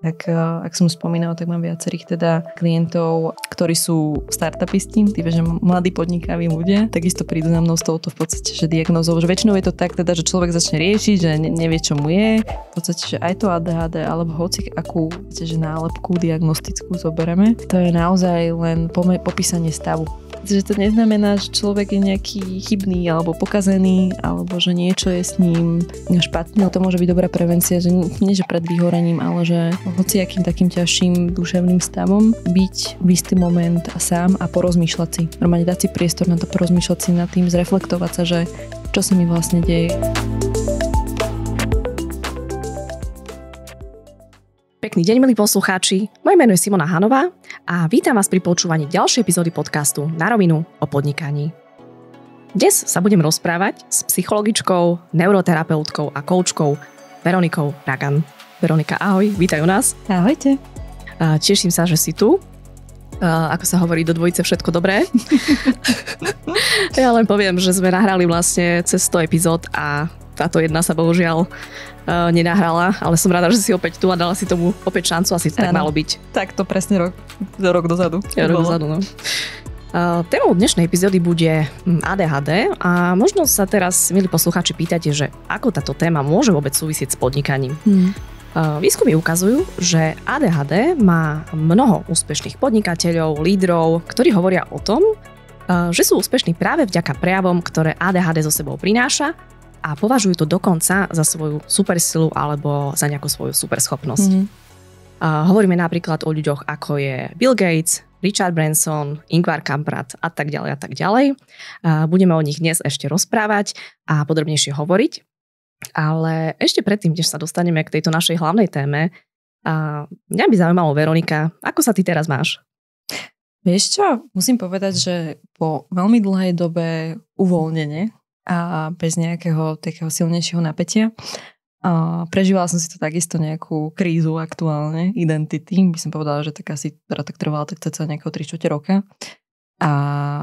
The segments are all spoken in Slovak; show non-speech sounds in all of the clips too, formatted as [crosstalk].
Tak eh, ak som spomínala, tak mám viacerých teda klientov, ktorí sú startupisti, tí, že mladí podnikaví ľudia, takisto prídu na mnou s touto v podstate, že diagnozou, že väčšinou je to tak teda, že človek začne riešiť, že nevie, čo mu je, v podstate, že aj to ADHD, alebo hoci akú že nálepku diagnostickú zoberieme, to je naozaj len popísanie stavu že to neznamená, že človek je nejaký chybný alebo pokazený, alebo že niečo je s ním špatné. To môže byť dobrá prevencia, že nie že pred vyhorením, ale že akým takým ťažším duševným stavom byť v istý moment a sám a porozmýšľať si. Normálne dať si priestor na to, porozmýšľať si nad tým, zreflektovať sa, že čo sa mi vlastne deje. Pekný deň, milí poslucháči. Moje meno je Simona Hanová a vítam vás pri počúvaní ďalšej epizódy podcastu Na rovinu o podnikaní. Dnes sa budem rozprávať s psychologičkou, neuroterapeutkou a koučkou Veronikou Ragan. Veronika, ahoj, vítaj u nás. Ahojte. Teším sa, že si tu. Ako sa hovorí, do dvojice všetko dobré. [laughs] ja len poviem, že sme nahrali vlastne cez 100 epizód a táto jedna sa bohužiaľ uh, nenahrala, ale som rada, že si opäť tu a dala si tomu opäť šancu, asi to tak malo byť. Tak to presne rok, rok dozadu. Ja, rok dozadu, no. Uh, témou dnešnej epizódy bude mm, ADHD a možno sa teraz, milí poslucháči, pýtate, že ako táto téma môže vôbec súvisieť s podnikaním. Hmm. Uh, výskumy ukazujú, že ADHD má mnoho úspešných podnikateľov, lídrov, ktorí hovoria o tom, uh, že sú úspešní práve vďaka prejavom, ktoré ADHD so sebou prináša a považujú to dokonca za svoju supersilu alebo za nejakú svoju superschopnosť. Mm-hmm. Uh, hovoríme napríklad o ľuďoch ako je Bill Gates, Richard Branson, Ingvar Kamprad a tak ďalej a tak ďalej. Uh, budeme o nich dnes ešte rozprávať a podrobnejšie hovoriť. Ale ešte predtým, než sa dostaneme k tejto našej hlavnej téme, uh, mňa by zaujímalo, Veronika, ako sa ty teraz máš? Vieš čo, musím povedať, že po veľmi dlhej dobe uvoľnenie a bez nejakého takého silnejšieho napätia. A prežívala som si to takisto nejakú krízu aktuálne, identity, by som povedala, že tak asi, teda tak trvala tak cca nejakého 3 roka. A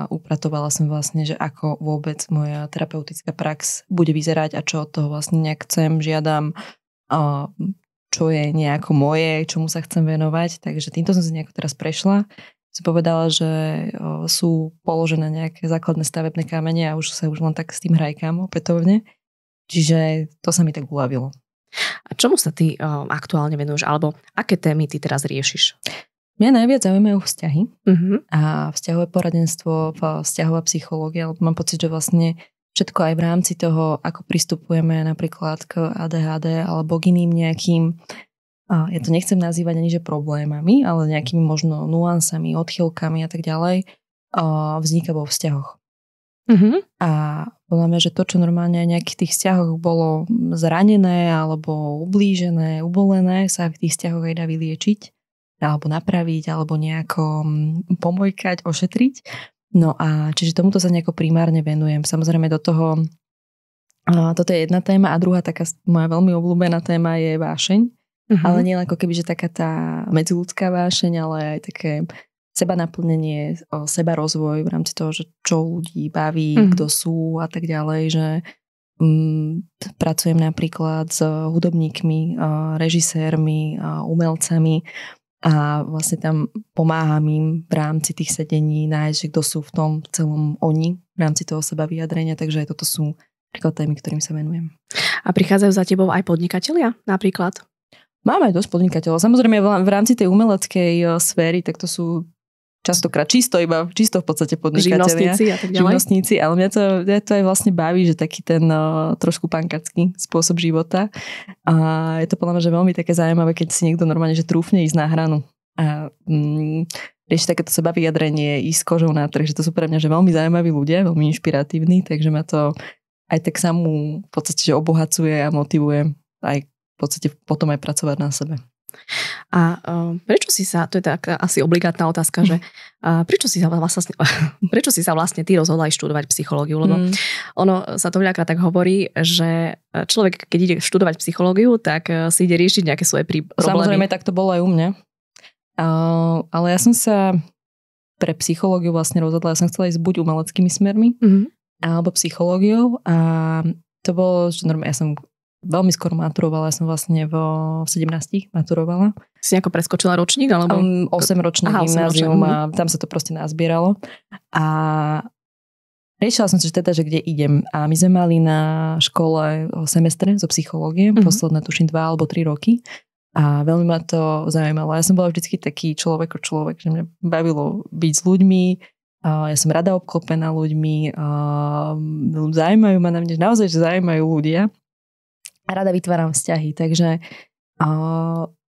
upratovala som vlastne, že ako vôbec moja terapeutická prax bude vyzerať a čo od toho vlastne nejak chcem, žiadam, čo je nejako moje, čomu sa chcem venovať. Takže týmto som si nejako teraz prešla si povedala, že sú položené nejaké základné stavebné kamene a už sa už len tak s tým hrajkám opätovne. Čiže to sa mi tak uľavilo. A čomu sa ty um, aktuálne venuješ, alebo aké témy ty teraz riešiš? Mňa najviac zaujímajú vzťahy mm-hmm. a vzťahové poradenstvo, vzťahová psychológia, lebo mám pocit, že vlastne všetko aj v rámci toho, ako pristupujeme napríklad k ADHD alebo k iným nejakým a ja to nechcem nazývať ani že problémami, ale nejakými možno nuansami, odchylkami a tak ďalej, a vzniká vo vzťahoch. Mm-hmm. A podľa mňa, že to, čo normálne v nejakých tých vzťahoch bolo zranené alebo ublížené, ubolené, sa v tých vzťahoch aj dá vyliečiť alebo napraviť, alebo nejako mm, pomojkať, ošetriť. No a čiže tomuto sa nejako primárne venujem. Samozrejme do toho, a toto je jedna téma a druhá taká moja veľmi obľúbená téma je vášeň. Mm-hmm. Ale mhm. nie ako keby, že taká tá medziľudská vášeň, ale aj také seba naplnenie, seba rozvoj v rámci toho, že čo ľudí baví, mm-hmm. kto sú a tak ďalej, že um, pracujem napríklad s hudobníkmi, uh, režisérmi, uh, umelcami a vlastne tam pomáham im v rámci tých sedení nájsť, kto sú v tom celom oni v rámci toho seba vyjadrenia, takže aj toto sú napríklad témy, ktorým sa venujem. A prichádzajú za tebou aj podnikatelia napríklad? Máme aj dosť podnikateľov. Samozrejme v rámci tej umeleckej e, sféry, tak to sú častokrát čisto iba, čisto v podstate podnikatelia. Živnostníci a tak ďalej. Živnostníci, ale mňa to, mňa to aj vlastne baví, že taký ten uh, trošku pankacký spôsob života. A je to podľa mňa, že veľmi také zaujímavé, keď si niekto normálne, že trúfne ísť na hranu. A mm, riešiť takéto seba vyjadrenie, ísť kožou na trh, že to sú pre mňa že veľmi zaujímaví ľudia, veľmi inšpiratívni, takže ma to aj tak samú v podstate že obohacuje a motivuje aj v podstate potom aj pracovať na sebe. A uh, prečo si sa, to je tak asi obligátna otázka, že uh, prečo, si sa vlastne, [laughs] prečo si sa vlastne ty rozhodla aj študovať psychológiu? Lebo mm. ono sa to veľakrát tak hovorí, že e, človek, keď ide študovať psychológiu, tak uh, si ide riešiť nejaké svoje prí- problémy. Samozrejme, tak to bolo aj u mňa. Uh, ale ja som sa pre psychológiu vlastne rozhodla, ja som chcela ísť buď umeleckými smermi, mm alebo psychológiou a to bolo, že normálne ja som veľmi skoro maturovala, ja som vlastne v 17 maturovala. Si nejako preskočila ročník? Alebo... Um, 8 ročný Aha, gymnázium 8 a mhm. tam sa to proste nazbieralo. A riešila som si teda, že kde idem. A my sme mali na škole semestre zo so psychológie, mm-hmm. posledné tuším 2 alebo 3 roky. A veľmi ma to zaujímalo. Ja som bola vždycky taký človek o človek, že mňa bavilo byť s ľuďmi, ja som rada obklopená ľuďmi, zaujímajú ma na mňa, naozaj, že zaujímajú ľudia rada vytváram vzťahy, takže a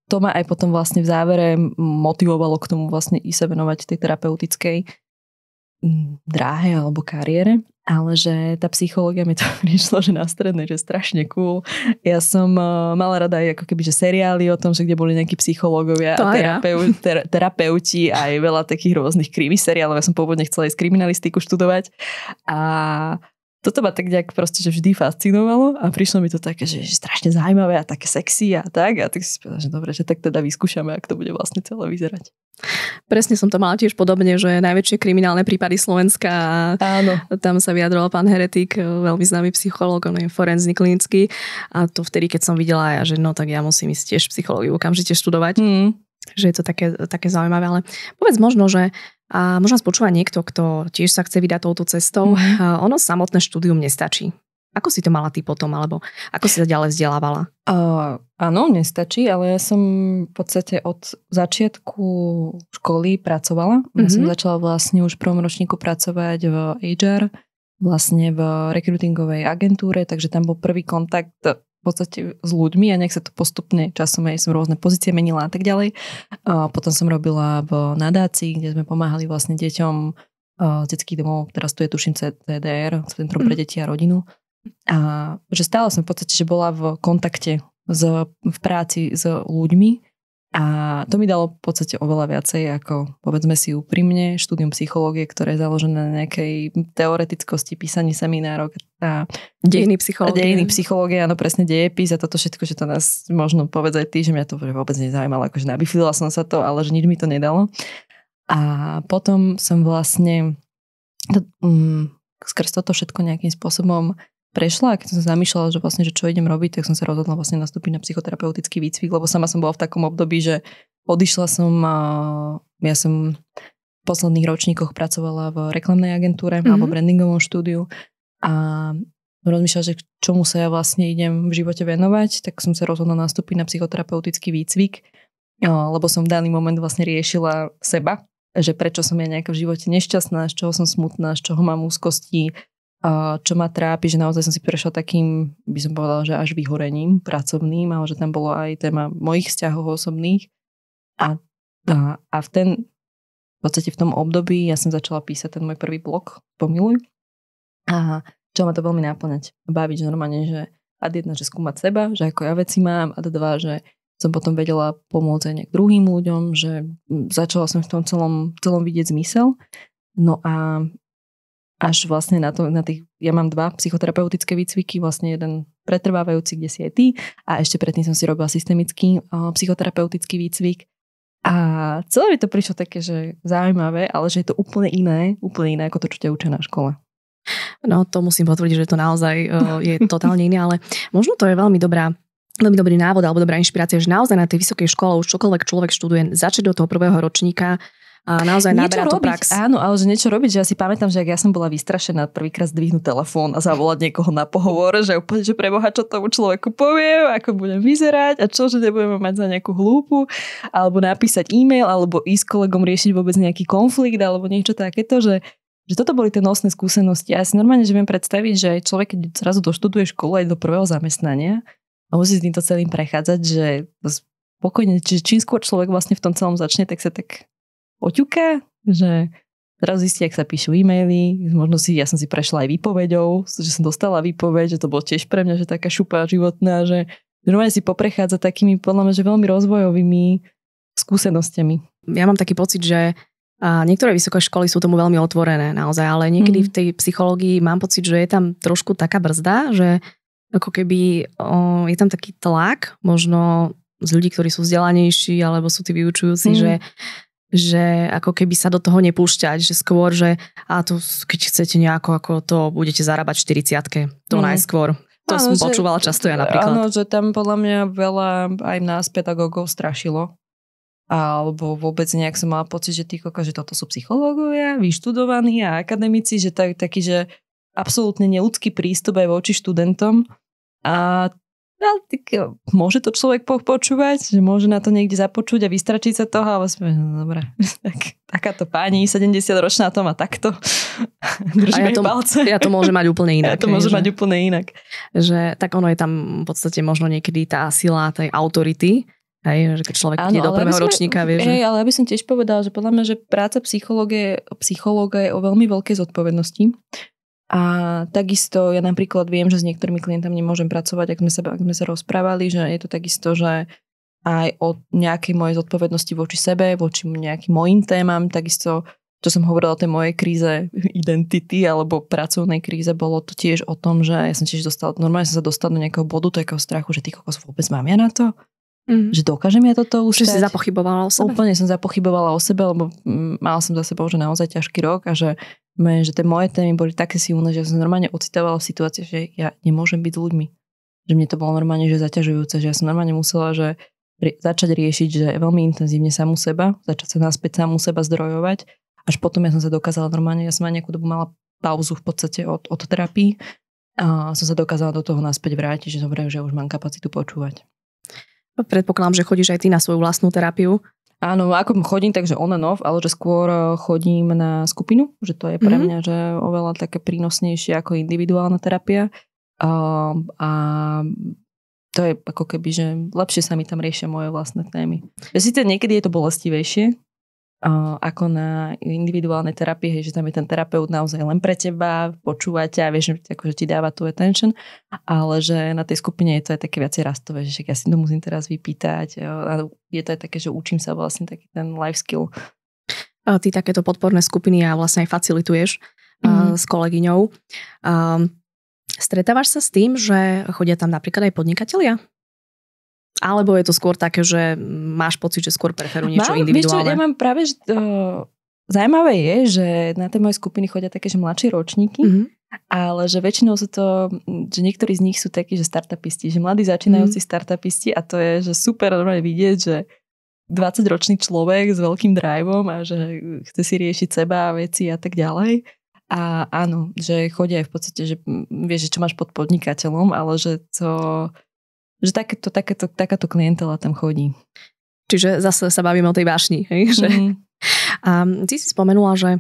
to ma aj potom vlastne v závere motivovalo k tomu vlastne i sa venovať tej terapeutickej mm, dráhe alebo kariére, ale že tá psychológia mi to [laughs] prišlo, že na strednej, že strašne cool. Ja som uh, mala rada aj ako keby, že seriály o tom, že kde boli nejakí psychológovia to a terapeu, ja. ter, terapeuti aj veľa takých rôznych krimi seriálov. Ja som pôvodne chcela ísť kriminalistiku študovať a toto ma tak nejak proste, že vždy fascinovalo a prišlo mi to také, že, že strašne zaujímavé a také sexy a tak. A tak si povedala, že dobre, že tak teda vyskúšame, ak to bude vlastne celé vyzerať. Presne som to mala tiež podobne, že najväčšie kriminálne prípady Slovenska a Áno. tam sa vyjadroval pán Heretik, e, veľmi známy psychológ, on je forenzný klinický a to vtedy, keď som videla ja, že no tak ja musím ísť tiež psychológiu okamžite študovať. Mm. Že je to také, také zaujímavé, ale povedz možno, že a možno spočúva niekto, kto tiež sa chce vydať touto cestou. Mm. Ono samotné štúdium nestačí. Ako si to mala ty potom, alebo ako si sa ďalej vzdelávala? Uh, áno, nestačí, ale ja som v podstate od začiatku školy pracovala. Ja mm-hmm. som mhm. začala vlastne už v prvom ročníku pracovať v HR, vlastne v rekrutingovej agentúre, takže tam bol prvý kontakt v podstate s ľuďmi a nejak sa to postupne časom aj som rôzne pozície menila a tak ďalej. A potom som robila v nadácii, kde sme pomáhali vlastne deťom z detských domov, teraz tu je tuším CDR, Centrum pre mhm. deti a rodinu. A že stále som v podstate, že bola v kontakte z, v práci s ľuďmi a to mi dalo v podstate oveľa viacej ako, povedzme si úprimne, štúdium psychológie, ktoré je založené na nejakej teoretickosti, písaní seminárov a dejiny psychológie. Dejiny psychológie, áno, presne dejepis a toto všetko, že to nás možno povedať aj ty, že mňa to vôbec nezaujímalo, akože nabifilila som sa to, ale že nič mi to nedalo. A potom som vlastne to, um, skrz toto všetko nejakým spôsobom prešla, a keď som sa zamýšľala, že vlastne, že čo idem robiť, tak som sa rozhodla vlastne nastúpiť na psychoterapeutický výcvik, lebo sama som bola v takom období, že odišla som a ja som v posledných ročníkoch pracovala v reklamnej agentúre mm-hmm. alebo brandingovom štúdiu a rozmýšľala, že čomu sa ja vlastne idem v živote venovať, tak som sa rozhodla nastúpiť na psychoterapeutický výcvik, lebo som v daný moment vlastne riešila seba, že prečo som ja nejaká v živote nešťastná, z čoho som smutná, z čoho mám úzkosti, a čo ma trápi, že naozaj som si prešla takým, by som povedala, že až vyhorením pracovným, ale že tam bolo aj téma mojich vzťahov osobných. A, a, a v ten, v podstate v tom období ja som začala písať ten môj prvý blog, pomiluj. A čo ma to veľmi náplňať, baviť normálne, že a jedna, že skúmať seba, že ako ja veci mám, a dva, že som potom vedela pomôcť aj nejak druhým ľuďom, že začala som v tom celom, celom vidieť zmysel. No a až vlastne na, to, na tých, ja mám dva psychoterapeutické výcviky, vlastne jeden pretrvávajúci, kde si aj ty a ešte predtým som si robila systemický uh, psychoterapeutický výcvik a celé mi to prišlo také, že zaujímavé, ale že je to úplne iné, úplne iné ako to, čo ťa učia na škole. No to musím potvrdiť, že to naozaj uh, je totálne iné, ale možno to je veľmi dobrá veľmi dobrý návod alebo dobrá inšpirácia, že naozaj na tej vysokej škole už čokoľvek človek študuje, začať do toho prvého ročníka a naozaj niečo robiť, to prax. Áno, ale že niečo robiť, že ja si pamätám, že ak ja som bola vystrašená prvýkrát zdvihnúť telefón a zavolať niekoho na pohovor, že úplne, že preboha, čo tomu človeku poviem, ako budem vyzerať a čo, že nebudeme mať za nejakú hlúpu, alebo napísať e-mail, alebo ísť kolegom riešiť vôbec nejaký konflikt, alebo niečo takéto, že že toto boli tie nosné skúsenosti. ja si normálne, že viem predstaviť, že aj človek, keď zrazu doštuduje školu aj do prvého zamestnania a musí s týmto celým prechádzať, že spokojne, či čím skôr človek vlastne v tom celom začne, tak sa tak oťuká, že Teraz zistí, ak sa píšu e-maily, možno si, ja som si prešla aj výpovedou, že som dostala výpoveď, že to bolo tiež pre mňa, že taká šupa životná, že normálne si poprechádza takými, podľa mňa, že veľmi rozvojovými skúsenostiami. Ja mám taký pocit, že a niektoré vysoké školy sú tomu veľmi otvorené naozaj, ale niekedy mm. v mhm. tej psychológii mám pocit, že je tam trošku taká brzda, že ako keby o, je tam taký tlak možno z ľudí, ktorí sú vzdelanejší alebo sú tí vyučujúci, mm. že že ako keby sa do toho nepúšťať, že skôr, že a to, keď chcete nejako, ako to budete zarábať 40 to mm. najskôr. To ano, som že, počúvala často ja napríklad. Áno, že tam podľa mňa veľa aj nás pedagógov strašilo. Alebo vôbec nejak som mala pocit, že tí že toto sú psychológovia, vyštudovaní a akademici, že tak, taký, že absolútne neľudský prístup aj voči študentom. A ale no, tak e, môže to človek počúvať, že môže na to niekde započuť a vystračiť sa toho, ale sme, no, dobré, [laughs] tak, takáto pani 70-ročná to má takto. [laughs] Držíme ja to, palce. Ja to môže mať úplne [laughs] inak. Ja to môže mať úplne inak. Že, tak ono je tam v podstate možno niekedy tá sila tej autority, Hej, že keď človek ide do prvého sme, ročníka, vieš. Hej, ale by som tiež povedala, že podľa mňa, že práca psychológie, psychológa je o veľmi veľkej zodpovednosti, a takisto ja napríklad viem, že s niektorými klientami nemôžem pracovať, ak sme sa, ak sme sa rozprávali, že je to takisto, že aj o nejakej mojej zodpovednosti voči sebe, voči nejakým mojim témam, takisto čo som hovorila o tej mojej kríze identity alebo pracovnej kríze, bolo to tiež o tom, že ja som tiež dostala, normálne som sa dostala do nejakého bodu takého strachu, že ty kokos vôbec mám ja na to? Mm-hmm. Že dokážem ja toto už. Čiže si zapochybovala o sebe? Úplne som zapochybovala o sebe, lebo mm, mala som za sebou že naozaj ťažký rok a že, mm, že tie moje témy boli také silné, že som normálne ocitovala v situácii, že ja nemôžem byť s ľuďmi. Že mne to bolo normálne, že zaťažujúce, že ja som normálne musela, že začať riešiť, že veľmi intenzívne samú seba, začať sa naspäť samú seba zdrojovať. Až potom ja som sa dokázala normálne, ja som aj nejakú dobu mala pauzu v podstate od, od terapii a som sa dokázala do toho naspäť vrátiť, že dobre, že už mám kapacitu počúvať. Predpokladám, že chodíš aj ty na svoju vlastnú terapiu. Áno, ako chodím, takže on and off, ale že skôr eh, chodím na skupinu, že to je pre mm-hmm. mňa že oveľa také prínosnejšie ako individuálna terapia. A, ehm, a to je ako keby, že lepšie sa mi tam riešia moje vlastné témy. Že to niekedy je to bolestivejšie, ako na individuálnej terapii, hej, že tam je ten terapeut naozaj len pre teba, počúva ťa, vieš, že, akože ti dáva tú attention, ale že na tej skupine je to aj také viacej rastové, že ja si to musím teraz vypýtať. Je to aj také, že učím sa vlastne taký ten life skill. A ty takéto podporné skupiny a vlastne aj facilituješ mm-hmm. s kolegyňou. A, stretávaš sa s tým, že chodia tam napríklad aj podnikatelia? Alebo je to skôr také, že máš pocit, že skôr preferujú niečo mám, individuálne? Vieš čo, ja mám práve, že, to... zaujímavé je, že na tej mojej skupiny chodia také, že mladší ročníky, mm-hmm. ale že väčšinou sú to, že niektorí z nich sú takí, že startupisti, že mladí začínajúci mm-hmm. startupisti a to je, že super normálne vidieť, že 20-ročný človek s veľkým driveom a že chce si riešiť seba a veci a tak ďalej. A áno, že chodia aj v podstate, že vieš, že čo máš pod podnikateľom, ale že to že takéto, takéto, takáto klientela tam chodí. Čiže zase sa bavíme o tej vášni. Hej? Mm-hmm. [laughs] A ty si spomenula, že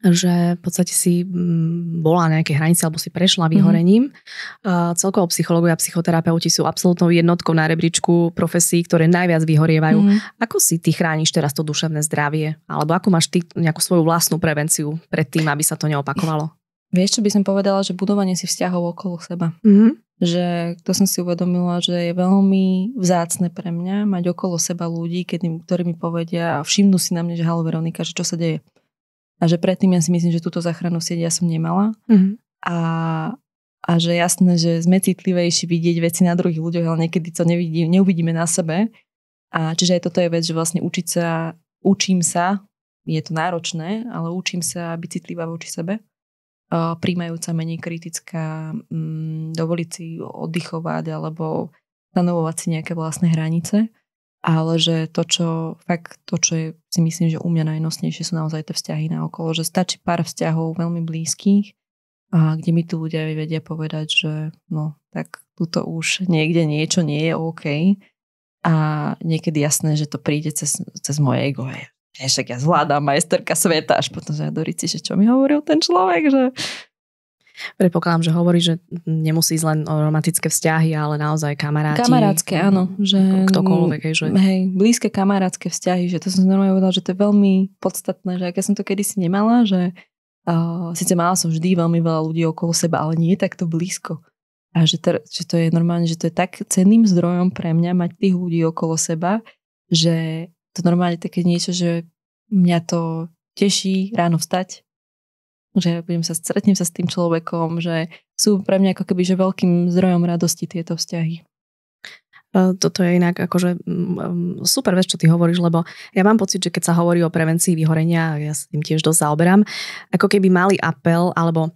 že v podstate si mm, bola na nejakej hranici alebo si prešla mhm. vyhorením. Mm-hmm. Uh, celkovo psychológovia a psychoterapeuti sú absolútnou jednotkou na rebríčku profesí, ktoré najviac vyhorievajú. Mm-hmm. Ako si ty chrániš teraz to duševné zdravie? Alebo ako máš ty nejakú svoju vlastnú prevenciu pred tým, aby sa to neopakovalo? Vieš, čo by som povedala, že budovanie si vzťahov okolo seba. Mm-hmm. Že to som si uvedomila, že je veľmi vzácne pre mňa mať okolo seba ľudí, keď, ktorí mi povedia a všimnú si na mne, že halo Veronika, že čo sa deje. A že predtým ja si myslím, že túto záchranu sieť ja som nemala. Mm-hmm. A, a že jasné, že sme citlivejší vidieť veci na druhých ľuďoch, ale niekedy to nevidí, neuvidíme na sebe. A čiže aj toto je vec, že vlastne učiť sa, učím sa, je to náročné, ale učím sa byť citlivá voči sebe príjmajúca menej kritická, mm, dovoliť si oddychovať alebo stanovovať si nejaké vlastné hranice, ale že to, čo fakt to, čo je, si myslím, že u mňa najnosnejšie sú naozaj tie vzťahy na okolo, že stačí pár vzťahov veľmi blízkych, a kde mi tu ľudia vedia povedať, že no, tak tuto už niekde niečo nie je OK. A niekedy jasné, že to príde cez, cez moje ego však ja zvládam majsterka sveta, až potom, sa ja že čo mi hovoril ten človek, že Predpokladám, že hovorí, že nemusí ísť len o romantické vzťahy, ale naozaj kamaráti. Kamarátske, no, áno. Že, ktokoľvek, hej, že... Hej, blízke kamarátske vzťahy, že to som normálne povedala, že to je veľmi podstatné, že ak ja som to kedysi nemala, že uh, síce mala som vždy veľmi veľa ľudí okolo seba, ale nie takto blízko. A že, ter, že to je normálne, že to je tak cenným zdrojom pre mňa mať tých ľudí okolo seba, že to normálne také niečo, že mňa to teší ráno vstať, že budem sa, stretnem sa s tým človekom, že sú pre mňa ako keby že veľkým zdrojom radosti tieto vzťahy. E, toto je inak akože mm, mm, super vec, čo ty hovoríš, lebo ja mám pocit, že keď sa hovorí o prevencii vyhorenia, ja sa tým tiež dosť zaoberám, ako keby malý apel, alebo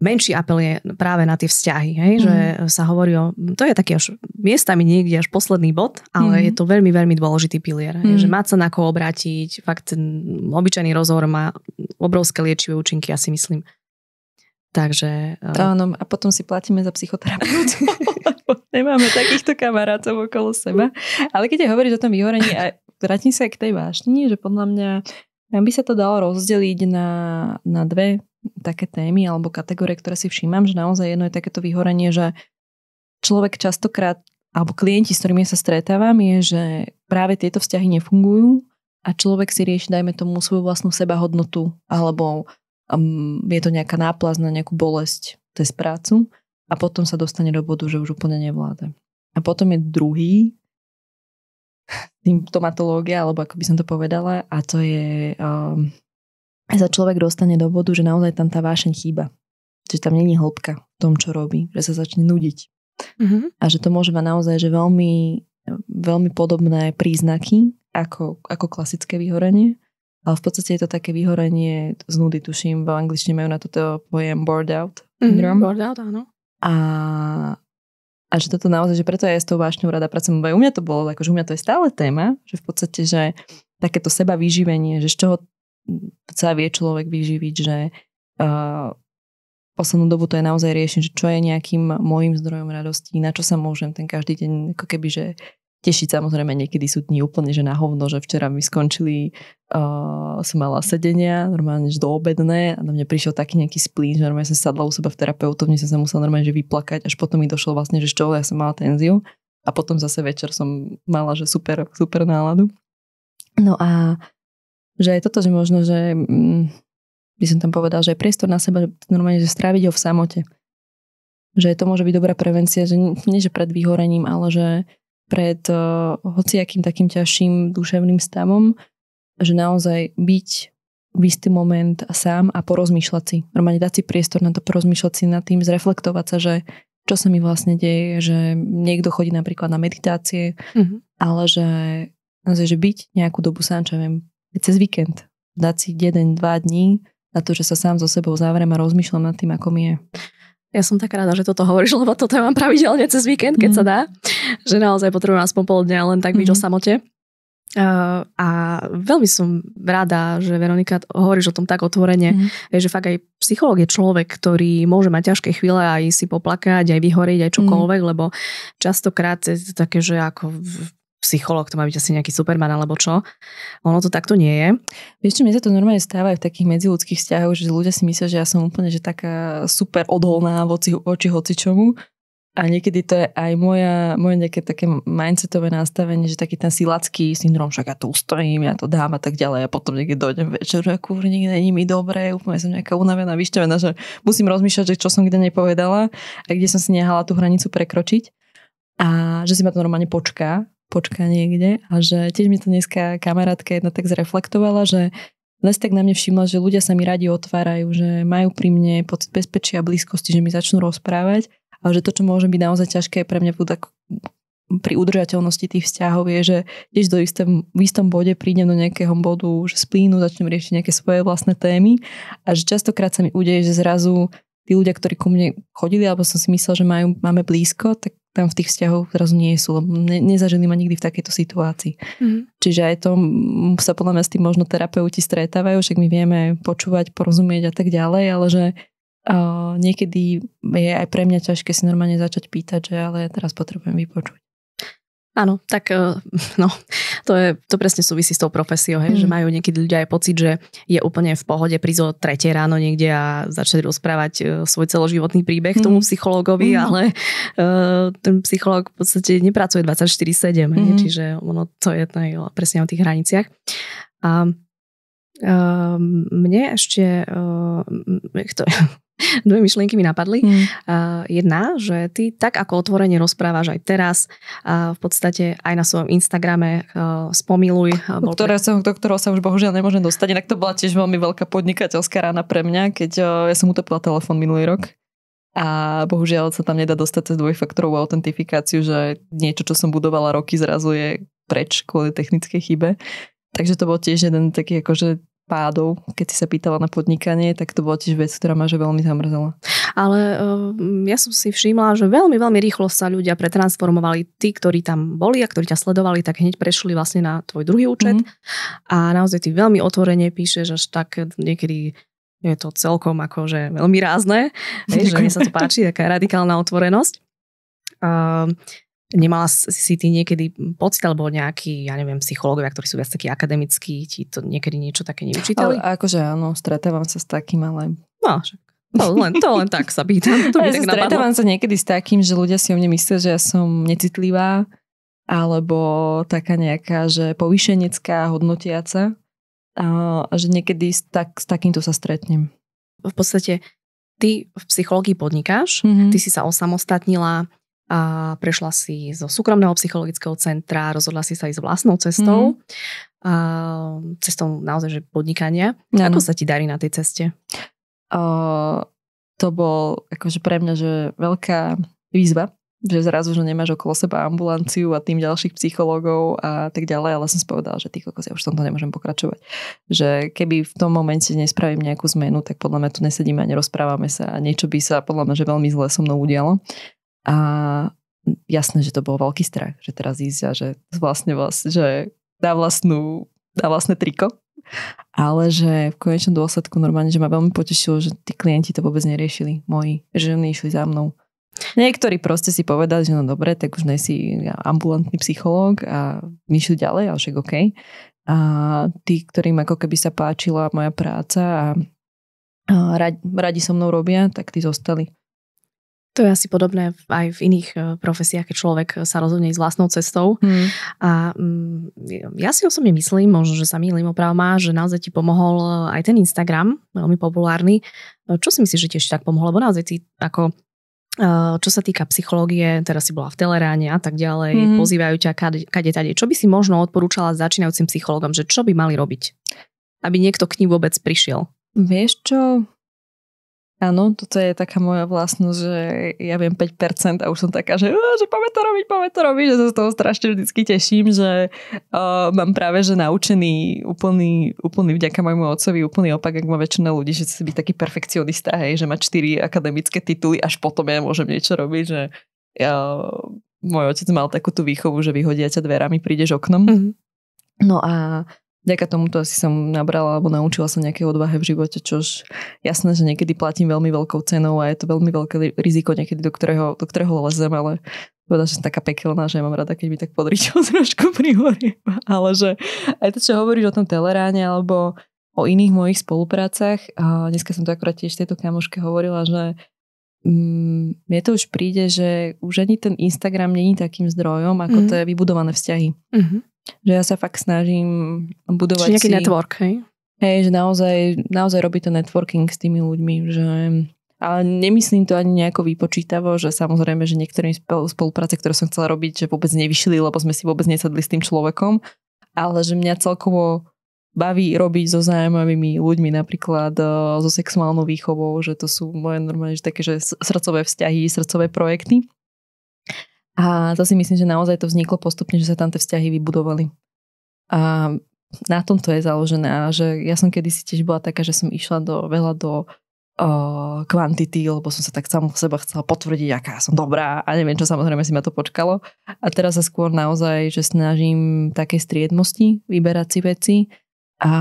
menší apel je práve na tie vzťahy, hej? Mm. že mhm. sa hovorí o, to je taký až miestami niekde až posledný bod, ale mm. je to veľmi, veľmi dôležitý pilier, Mm. že mhm. mať sa na koho obrátiť, fakt obyčajný rozhovor má obrovské liečivé účinky, ja si myslím. Takže... Eh, to áno, a potom si platíme za psychoterapeutu. [laughs] Nemáme takýchto kamarátov okolo seba. Ale keď ja hovoríš o tom vyhorení, a vrátim sa aj k tej vášni, že podľa mňa by sa to dalo rozdeliť na, na dve také témy alebo kategórie, ktoré si všímam, že naozaj jedno je takéto vyhorenie, že človek častokrát, alebo klienti, s ktorými ja sa stretávam, je, že práve tieto vzťahy nefungujú a človek si rieši, dajme tomu, svoju vlastnú sebahodnotu alebo um, je to nejaká náplaz na nejakú bolesť cez prácu a potom sa dostane do bodu, že už úplne nevláda. A potom je druhý symptomatológia, [laughs] alebo ako by som to povedala, a to je um, sa človek dostane do bodu, že naozaj tam tá vášeň chýba. Že tam není hĺbka v tom, čo robí. Že sa začne nudiť. Mm-hmm. A že to môže mať naozaj že veľmi, veľmi podobné príznaky ako, ako klasické vyhorenie. Ale v podstate je to také vyhorenie z nudy, tuším, v angličtine majú na toto pojem bored out. Mm-hmm, bored out, áno. A, a že toto naozaj, že preto ja s tou vášňou rada pracujem, lebo aj u mňa to bolo, akože u mňa to je stále téma, že v podstate, že takéto seba vyživenie, že z čoho sa vie človek vyživiť, že uh, poslednú dobu to je naozaj riešenie, že čo je nejakým môjim zdrojom radosti, na čo sa môžem ten každý deň ako keby, že tešiť. Samozrejme, niekedy sú dní úplne, že na hovno, že včera mi skončili, uh, som mala sedenia, normálne, že do obedné a na mňa prišiel taký nejaký splín, že normálne som sadla u seba v terapeutovni, som sa musela normálne, že vyplakať, až potom mi došlo vlastne, že čo, ja som mala tenziu a potom zase večer som mala, že super, super náladu. No a že aj toto, že možno, že mm, by som tam povedal, že je priestor na seba, normálne, že stráviť ho v samote. Že to môže byť dobrá prevencia, že nie, že pred vyhorením, ale že pred uh, hociakým takým ťažším duševným stavom, že naozaj byť v istý moment sám a porozmýšľať si. Normálne dať si priestor na to, porozmýšľať si nad tým, zreflektovať sa, že čo sa mi vlastne deje, že niekto chodí napríklad na meditácie, mm-hmm. ale že, naozaj, že byť nejakú dobu sám, čo viem, cez víkend. Dať si jeden, dva dní na to, že sa sám so sebou zavriem a rozmýšľam nad tým, ako mi je. Ja som tak rada, že toto hovoríš, [laughs] lebo toto ja mám pravidelne cez víkend, keď mm. sa mhm. dá. Že naozaj potrebujem aspoň pol dňa len tak byť mm. o mhm. samote. Uh, a veľmi som rada, že Veronika hovoríš o tom tak otvorene, mm. že fakt aj psychológ je človek, ktorý môže mať ťažké chvíle aj si poplakať, aj vyhoriť, aj čokoľvek, mm. lebo častokrát je to také, že ako psychológ, to má byť asi nejaký superman alebo čo. Ono to takto nie je. Vieš čo, mne sa to normálne stáva aj v takých medziludských vzťahoch, že ľudia si myslia, že ja som úplne že taká super odholná voci, voči hocičomu. A niekedy to je aj moja, moje nejaké také mindsetové nastavenie, že taký ten silacký syndrom, však ja to ustojím, ja to dám a tak ďalej a potom niekde dojdem večer, a kurník, není mi dobré, úplne som nejaká unavená, vyšťavená, že musím rozmýšľať, že čo som kde nepovedala a kde som si nehala tú hranicu prekročiť a že si ma to normálne počká počká niekde a že tiež mi to dneska kamarátka jedna tak zreflektovala, že len tak na mne všimla, že ľudia sa mi radi otvárajú, že majú pri mne pocit bezpečia a blízkosti, že mi začnú rozprávať a že to, čo môže byť naozaj ťažké pre mňa tak pri udržateľnosti tých vzťahov je, že tiež do istém, v istom bode prídem do nejakého bodu, že splínu, začnem riešiť nejaké svoje vlastné témy a že častokrát sa mi udeje, že zrazu tí ľudia, ktorí ku mne chodili, alebo som si myslel, že majú, máme blízko, tak tam v tých vzťahoch zrazu nie sú, lebo ne, nezažili ma nikdy v takejto situácii. Mm. Čiže aj to sa podľa mňa s tým možno terapeuti stretávajú, však my vieme počúvať, porozumieť a tak ďalej, ale že uh, niekedy je aj pre mňa ťažké si normálne začať pýtať, že ale ja teraz potrebujem vypočuť. Áno, tak e, [laughs] no, to, je, to presne súvisí s tou profesiou, hej, mm. že majú niekedy ľudia aj pocit, že je úplne v pohode prísť o tretie ráno niekde a začať rozprávať e, svoj celoživotný príbeh mm. tomu psychologovi, mm. ale uh, ten psycholog v podstate nepracuje 24-7, mm. Hej, mm-hmm. čiže ono to je no, presne o tých hraniciach. A uh, mne ešte uh, to, [laughs] [laughs] dve myšlienky mi napadli. Mm. Uh, jedna, že ty tak ako otvorene rozprávaš aj teraz, uh, v podstate aj na svojom Instagrame uh, spomiluj. Uh, ktoré pre... som, do ktorého sa už bohužiaľ nemôžem dostať, inak to bola tiež veľmi veľká podnikateľská rána pre mňa, keď uh, ja som utopila telefón minulý rok a bohužiaľ sa tam nedá dostať cez dvojfaktorovú autentifikáciu, že niečo, čo som budovala roky, zrazu je preč kvôli technickej chybe. Takže to bol tiež jeden taký akože pádov, keď si sa pýtala na podnikanie, tak to bola tiež vec, ktorá ma že veľmi zamrzela. Ale ehm, ja som si všimla, že veľmi, veľmi rýchlo sa ľudia pretransformovali. Tí, ktorí tam boli a ktorí ťa sledovali, tak hneď prešli vlastne na tvoj druhý účet. Mm. A naozaj ty veľmi otvorene píšeš až tak niekedy je to celkom akože veľmi rázne, [laughs] hej, že mi sa to páči, taká radikálna otvorenosť. Uh, Nemala si ty niekedy pocit, alebo nejakí, ja neviem, psychológovia, ktorí sú viac takí akademickí, ti to niekedy niečo také neučítali? Ale akože áno, stretávam sa s takým, ale... No, však. To len, to len tak sa pýtam. To [laughs] ja tak sa napadlo. sa niekedy s takým, že ľudia si o mne myslia, že ja som necitlivá, alebo taká nejaká, že povýšenecká, hodnotiaca. A že niekedy s, tak, s takýmto sa stretnem. V podstate ty v psychológii podnikáš, mm-hmm. ty si sa osamostatnila, a prešla si zo súkromného psychologického centra, rozhodla si sa ísť vlastnou cestou, mm-hmm. a cestou naozaj že podnikania. Ano. Ako sa ti darí na tej ceste? Uh, to bol akože pre mňa že veľká výzva, že zrazu, že nemáš okolo seba ambulanciu a tým ďalších psychológov a tak ďalej, ale som si povedala, že tých ja už v tomto nemôžem pokračovať. Že keby v tom momente nespravím nejakú zmenu, tak podľa mňa tu nesedíme a nerozprávame sa a niečo by sa podľa mňa, že veľmi zle so mnou udialo. A jasné, že to bol veľký strach, že teraz ísť a že vlastne, vlastne že dá vlastnú, dá vlastné triko. Ale že v konečnom dôsledku normálne, že ma veľmi potešilo, že tí klienti to vôbec neriešili, moji, že oni išli za mnou. Niektorí proste si povedali, že no dobre, tak už nejsi ambulantný psychológ a išli ďalej, ale však OK. A tí, ktorým ako keby sa páčila moja práca a radi, radi so mnou robia, tak tí zostali. To je asi podobné aj v iných e, profesiách, keď človek e, sa rozhodne ísť vlastnou cestou. Hmm. A mm, ja si osobne myslím, možno, že sa mýlim má, že naozaj ti pomohol e, aj ten Instagram, veľmi populárny. Čo si myslíš, že ešte tak pomohol? Lebo naozaj ty ako čo sa týka psychológie, teraz si bola v Teleráne a tak ďalej, mm. pozývajú ťa kade, kade tade. Čo by si možno odporúčala začínajúcim psychologom, že čo by mali robiť, aby niekto k ním vôbec prišiel? Vieš čo, Áno, toto je taká moja vlastnosť, že ja viem 5% a už som taká, že, že poďme to robiť, poďme to robiť, že sa z toho strašne vždycky teším, že uh, mám práve, že naučený úplný, úplný vďaka môjmu otcovi, úplný opak, ak má väčšina ľudí, že si byť taký perfekcionista, hej, že má 4 akademické tituly, až potom ja môžem niečo robiť, že ja, môj otec mal takú tú výchovu, že vyhodia ťa dverami, prídeš oknom. Mm-hmm. No a Ďaká tomuto asi som nabrala alebo naučila sa nejaké odvahe v živote, čož jasné, že niekedy platím veľmi veľkou cenou a je to veľmi veľké riziko niekedy, do ktorého, do ktorého lezem, ale povedať, že som taká pekelná, že ja mám rada, keď mi tak podričo [laughs] trošku prihorieva. Ale že aj to, čo hovoríš o tom teleráne alebo o iných mojich spoluprácach, a dneska som to akorát tiež tejto kamoške hovorila, že mm, mne to už príde, že už ani ten Instagram není takým zdrojom, ako mm-hmm. to je vybudované vzťahy. Mm-hmm. Že ja sa fakt snažím budovať Čiže nejaký si, network, hej? Hej, že naozaj, naozaj robí to networking s tými ľuďmi, že ale nemyslím to ani nejako vypočítavo, že samozrejme, že niektoré spolupráce, ktoré som chcela robiť, že vôbec nevyšli, lebo sme si vôbec nesadli s tým človekom, ale že mňa celkovo baví robiť so zaujímavými ľuďmi, napríklad e, so sexuálnou výchovou, že to sú moje normálne že také, že srdcové vzťahy, srdcové projekty. A to si myslím, že naozaj to vzniklo postupne, že sa tam tie vzťahy vybudovali. A na tom to je založené. Že ja som kedysi tiež bola taká, že som išla do, veľa do uh, kvantity, lebo som sa tak samo seba chcela potvrdiť, aká som dobrá a neviem čo, samozrejme si ma to počkalo. A teraz sa skôr naozaj, že snažím také striedmosti vyberať si veci a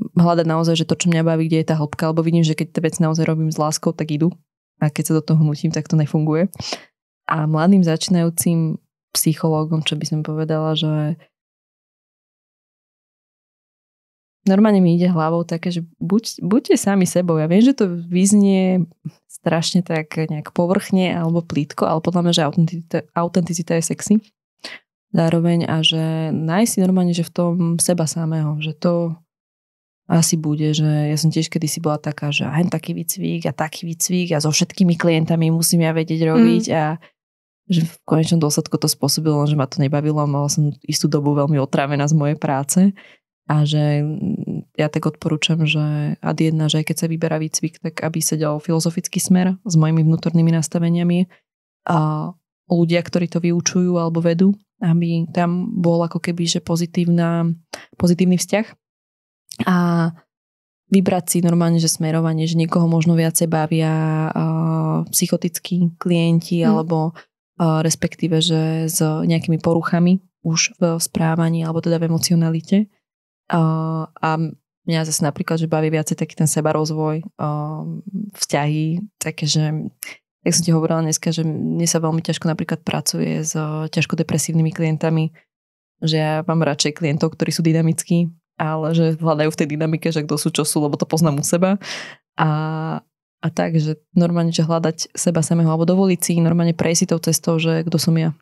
hľadať naozaj, že to, čo mňa baví, kde je tá hĺbka, lebo vidím, že keď tie veci naozaj robím s láskou, tak idú a keď sa do toho hnutím, tak to nefunguje. A mladým začínajúcim psychológom, čo by som povedala, že normálne mi ide hlavou také, že buď, buďte sami sebou. Ja viem, že to vyznie strašne tak nejak povrchne alebo plítko, ale podľa mňa, že autenticita, autenticita je sexy. Zároveň a že nájsť si normálne, že v tom seba samého, že to, asi bude, že ja som tiež kedysi bola taká, že aj taký výcvik a taký výcvik a so všetkými klientami musím ja vedieť robiť mm. a že v konečnom dôsledku to spôsobilo, že ma to nebavilo, mala som istú dobu veľmi otrávená z mojej práce a že ja tak odporúčam, že ad jedna, že keď sa vyberá výcvik, tak aby sedel filozofický smer s mojimi vnútornými nastaveniami a ľudia, ktorí to vyučujú alebo vedú, aby tam bol ako keby, že pozitívna, pozitívny vzťah a vybrať si normálne, že smerovanie, že niekoho možno viacej bavia uh, psychotickí klienti mm. alebo uh, respektíve, že s nejakými poruchami už v správaní alebo teda v emocionalite. Uh, a mňa zase napríklad, že baví viacej taký ten seba rozvoj, uh, vzťahy, také, že jak som ti hovorila dneska, že mne sa veľmi ťažko napríklad pracuje s ťažko depresívnymi klientami, že ja mám radšej klientov, ktorí sú dynamickí ale že hľadajú v tej dynamike, že kto sú, čo sú, lebo to poznám u seba. A, a tak, že normálne, že hľadať seba samého alebo dovoliť si normálne prejsť tou cestou, že kto som ja.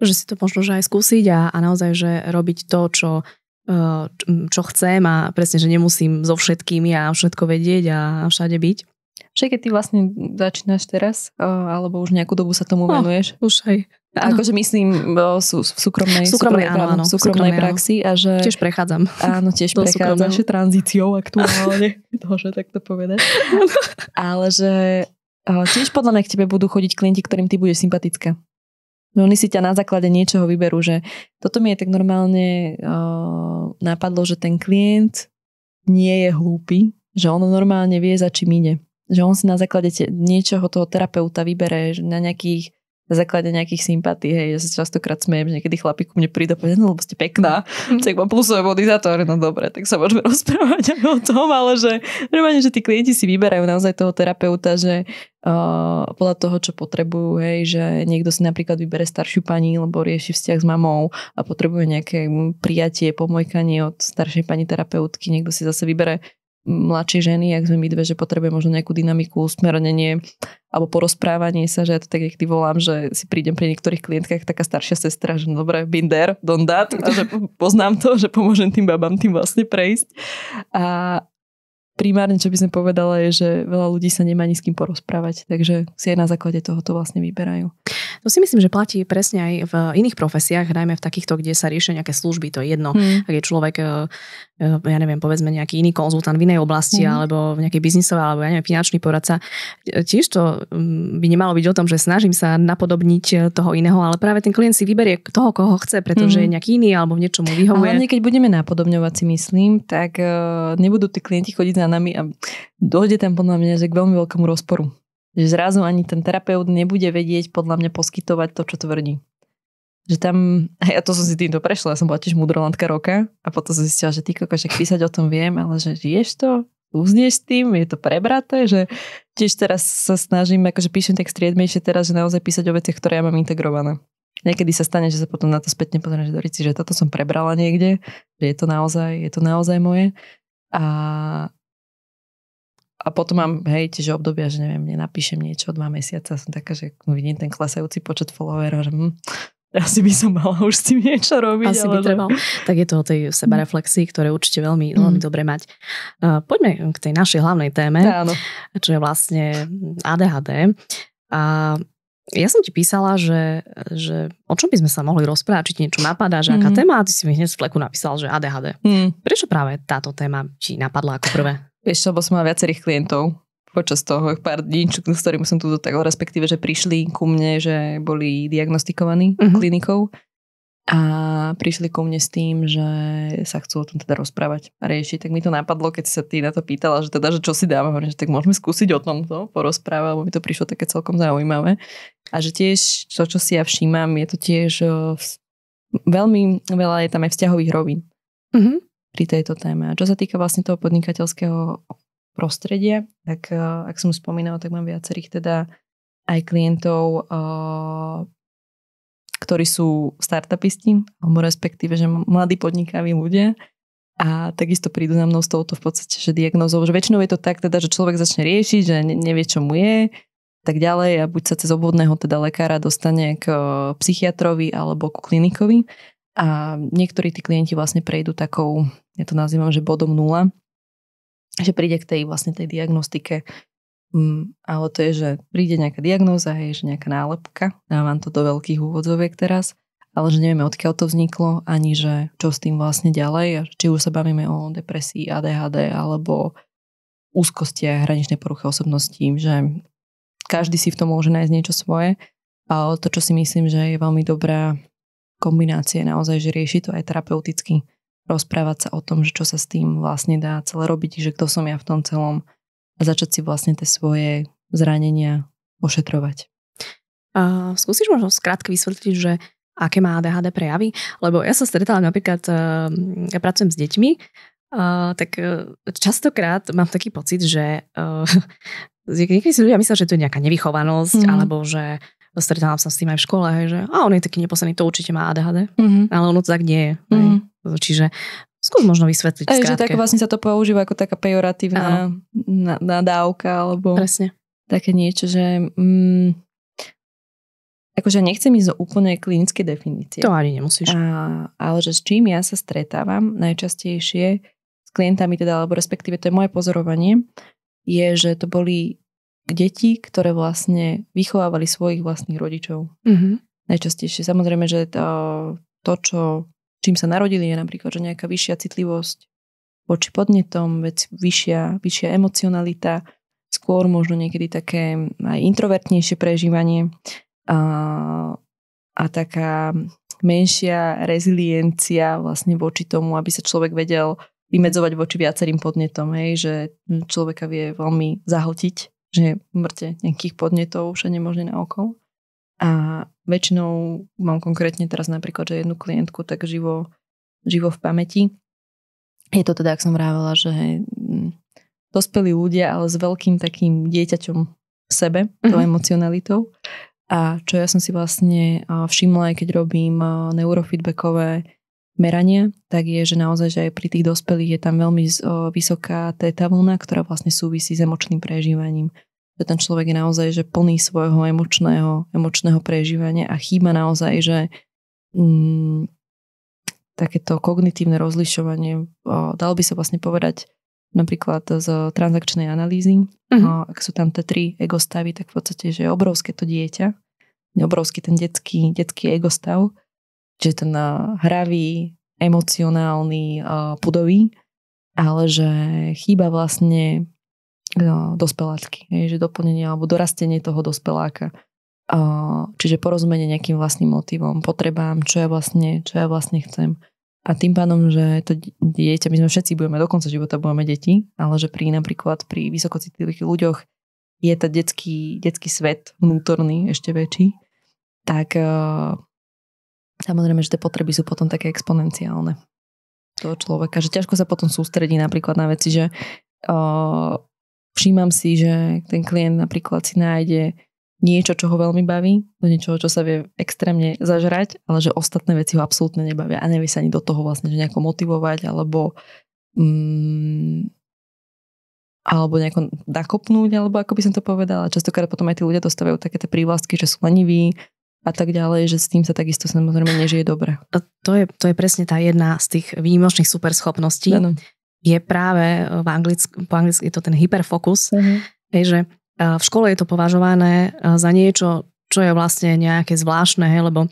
Že si to možno že aj skúsiť a, a naozaj, že robiť to, čo, e, čo chcem a presne, že nemusím so všetkými a všetko vedieť a všade byť. Však keď ty vlastne začínaš teraz, alebo už nejakú dobu sa tomu no, venuješ. Oh, už aj. Akože myslím v súkromnej, súkromnej, súkromnej, áno, áno, súkromnej, súkromnej praxi. A že, tiež prechádzam. Áno, tiež prechádzaš tranzíciou aktuálne. Môže [laughs] takto povedať. [laughs] Ale že tiež podľa mňa k tebe budú chodiť klienti, ktorým ty budeš sympatická. No oni si ťa na základe niečoho vyberú, že toto mi je tak normálne uh, napadlo, že ten klient nie je hlúpy, že on normálne vie, za čím ide že on si na základe te, niečoho toho terapeuta vybere, že na nejakých na základe nejakých sympatí, hej, ja sa častokrát smejem, že niekedy chlapík ku mne príde a povie, no lebo ste pekná, mhm. tak mám plusové body za to, no dobre, tak sa môžeme [laughs] rozprávať aj o tom, ale že normálne, že tí klienti si vyberajú naozaj toho terapeuta, že uh, podľa toho, čo potrebujú, hej, že niekto si napríklad vybere staršiu pani, lebo rieši vzťah s mamou a potrebuje nejaké mm, prijatie, pomojkanie od staršej pani terapeutky, niekto si zase vybere mladšej ženy, ak sme my dve, že potrebuje možno nejakú dynamiku, usmernenie alebo porozprávanie sa, že ja to tak, niekedy volám, že si prídem pri niektorých klientkách taká staršia sestra, že no dobre, been there, don't that, a že poznám to, že pomôžem tým babám tým vlastne prejsť. A, primárne, čo by som povedala, je, že veľa ľudí sa nemá ni s kým porozprávať, takže si aj na základe toho to vlastne vyberajú. No si myslím, že platí presne aj v iných profesiách, najmä v takýchto, kde sa riešia nejaké služby, to je jedno, hmm. ak je človek, eh, eh, ja neviem, povedzme nejaký iný konzultant v inej oblasti, hmm. alebo v nejakej biznisovej, alebo ja neviem, finančný poradca. Eh, tiež to mm, by nemalo byť o tom, že snažím sa napodobniť toho iného, ale práve ten klient si vyberie toho, koho chce, pretože hmm. je nejaký iný alebo v niečom vyhovuje. Ale hlavne, keď budeme napodobňovať, si myslím, tak nebudú tí klienti chodiť na nami a dojde tam podľa mňa že k veľmi veľkému rozporu. Že zrazu ani ten terapeut nebude vedieť podľa mňa poskytovať to, čo tvrdí. Že tam, a ja to som si týmto prešla, ja som bola tiež mudrolandka roka a potom som zistila, že ty kokos, písať o tom viem, ale že žiješ to, uznieš tým, je to prebraté, že tiež teraz sa snažím, akože píšem tak striedmejšie teraz, že naozaj písať o veciach, ktoré ja mám integrované. Niekedy sa stane, že sa potom na to spätne pozriem, že dorici, že toto som prebrala niekde, že je to naozaj, je to naozaj moje. A, a potom mám, hej, tiež obdobia, že neviem, nenapíšem niečo dva mesiaca, som taká, že no, vidím ten klesajúci počet followerov, že hm, asi by som mala už s tým niečo robiť. Asi ale... by trebal. Tak je to o tej sebareflexii, ktoré určite veľmi, mm. veľmi dobre mať. poďme k tej našej hlavnej téme, Áno. čo je vlastne ADHD. A ja som ti písala, že, že o čom by sme sa mohli rozprávať, či ti niečo napadá, že aká mhm. téma, a ty si mi hneď z fleku napísal, že ADHD. Mm. Prečo práve táto téma ti napadla ako prvé? Vieš lebo som mala viacerých klientov počas toho pár dní, s ktorým som tu tak respektíve, že prišli ku mne, že boli diagnostikovaní uh-huh. klinikou a prišli ku mne s tým, že sa chcú o tom teda rozprávať a riešiť. Tak mi to napadlo, keď sa ty na to pýtala, že teda, že čo si dáme, hovorím, že tak môžeme skúsiť o tomto no, porozprávať, lebo mi to prišlo také celkom zaujímavé. A že tiež to, čo si ja všímam, je to tiež veľmi veľa je tam aj vzťahových rovín. Mm-hmm pri tejto téme. A čo sa týka vlastne toho podnikateľského prostredia, tak e, ak som spomínala, tak mám viacerých teda aj klientov, e, ktorí sú startupisti, alebo respektíve, že mladí podnikaví ľudia a takisto prídu za mnou s touto v podstate, že diagnozou, že väčšinou je to tak teda, že človek začne riešiť, že nevie, čo mu je, tak ďalej a buď sa cez obvodného teda lekára dostane k e, psychiatrovi alebo ku klinikovi a niektorí tí klienti vlastne prejdú takou ja to nazývam, že bodom nula, že príde k tej vlastne tej diagnostike, Mm, ale to je, že príde nejaká diagnóza, hej, že nejaká nálepka, dávam to do veľkých úvodzoviek teraz, ale že nevieme, odkiaľ to vzniklo, ani že čo s tým vlastne ďalej, či už sa bavíme o depresii, ADHD, alebo úzkosti a hraničnej poruche osobnosti, že každý si v tom môže nájsť niečo svoje, ale to, čo si myslím, že je veľmi dobrá kombinácia, naozaj, že rieši to aj terapeuticky, rozprávať sa o tom, že čo sa s tým vlastne dá celé robiť, že kto som ja v tom celom a začať si vlastne tie svoje zranenia ošetrovať. A skúsiš možno skrátke vysvetliť, že aké má ADHD prejavy? Lebo ja sa stretávam napríklad, ehm, ja pracujem s deťmi, tak e, častokrát mám taký pocit, že e, [laughs] niekedy si ľudia myslia, že to je nejaká nevychovanosť, mm. alebo že stretávam sa s tým aj v škole, hej, že a on je taký neposledný, to určite má ADHD, mm-hmm. ale ono to tak nie je. Mm-hmm. Čiže skús možno vysvetliť. Aj, že tak vlastne sa to používa ako taká pejoratívna nadávka, alebo Presne. také niečo, že mm, akože nechcem ísť zo úplnej klinické definície. To ani nemusíš. A, ale že s čím ja sa stretávam najčastejšie s klientami, teda, alebo respektíve to je moje pozorovanie, je, že to boli detí, ktoré vlastne vychovávali svojich vlastných rodičov. Mm-hmm. Najčastejšie. Samozrejme, že to, to, čo, čím sa narodili, je napríklad, že nejaká vyššia citlivosť voči podnetom, vec, vyššia, vyššia emocionalita, skôr možno niekedy také aj introvertnejšie prežívanie a, a taká menšia reziliencia vlastne voči tomu, aby sa človek vedel vymedzovať voči viacerým podnetom, hej, že človeka vie veľmi zahltiť že mŕte nejakých podnetov všade možne na okol. A väčšinou mám konkrétne teraz napríklad, že jednu klientku tak živo, živo v pamäti. Je to teda, ak som vravela, že mm, dospelí ľudia, ale s veľkým takým dieťaťom v sebe, tou mm-hmm. emocionalitou. A čo ja som si vlastne všimla, aj keď robím neurofeedbackové merania, tak je, že naozaj, že aj pri tých dospelých je tam veľmi vysoká teta vlna, ktorá vlastne súvisí s emočným prežívaním. Že ten človek je naozaj že plný svojho emočného, emočného prežívania a chýba naozaj, že mm, takéto kognitívne rozlišovanie, o, dalo by sa vlastne povedať napríklad z transakčnej analýzy, uh-huh. o, ak sú tam tie tri egostavy, tak v podstate, že je obrovské to dieťa, obrovský ten detský, detský egostav, že ten hravý, emocionálny, pudový, ale že chýba vlastne no, dospelácky, že doplnenie alebo dorastenie toho dospeláka. Čiže porozumenie nejakým vlastným motivom, potrebám, čo ja vlastne, čo ja vlastne chcem. A tým pádom, že to dieťa, my sme všetci budeme, do konca života budeme deti, ale že pri napríklad pri vysokocitlivých ľuďoch je ten detský, detský svet vnútorný ešte väčší, tak Samozrejme, že tie potreby sú potom také exponenciálne toho človeka, že ťažko sa potom sústredí napríklad na veci, že uh, všímam si, že ten klient napríklad si nájde niečo, čo ho veľmi baví, do niečoho, čo sa vie extrémne zažrať, ale že ostatné veci ho absolútne nebavia a nevie sa ani do toho vlastne že nejako motivovať alebo mm, alebo nejako nakopnúť, alebo ako by som to povedala. Častokrát potom aj tí ľudia dostávajú také tie prívlastky, že sú leniví, a tak ďalej, že s tým sa takisto samozrejme nežije dobre. To je, to je presne tá jedna z tých výnimočných superschopností. Ano. Je práve eh, v anglicky, po anglicky je to ten hyperfokus, uh-huh. hej, že eh, v škole je to považované eh, za niečo, čo je vlastne nejaké zvláštne, hej, lebo